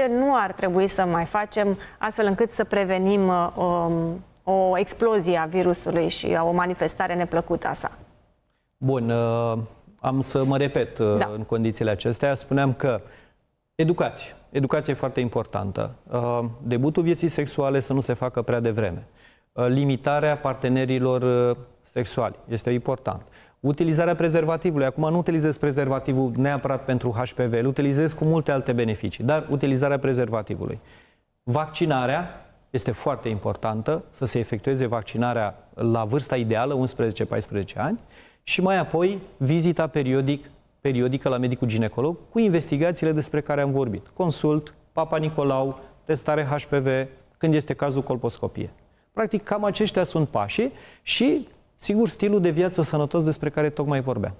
ce nu ar trebui să mai facem astfel încât să prevenim uh, um, o explozie a virusului și o manifestare neplăcută a sa. Bun, uh, am să mă repet uh, da. în condițiile acestea. Spuneam că educație, educație e foarte importantă. debutul vieții sexuale să nu se facă prea devreme. Limitarea partenerilor sexuali este important Utilizarea prezervativului. Acum nu utilizez prezervativul neapărat pentru HPV, îl utilizez cu multe alte beneficii, dar utilizarea prezervativului. Vaccinarea este foarte importantă, să se efectueze vaccinarea la vârsta ideală, 11-14 ani, și mai apoi vizita periodic, periodică la medicul ginecolog cu investigațiile despre care am vorbit. Consult, Papa Nicolau, testare HPV, când este cazul colposcopie. Practic, cam aceștia sunt pașii și Sigur, stilul de viață sănătos despre care tocmai vorbeam.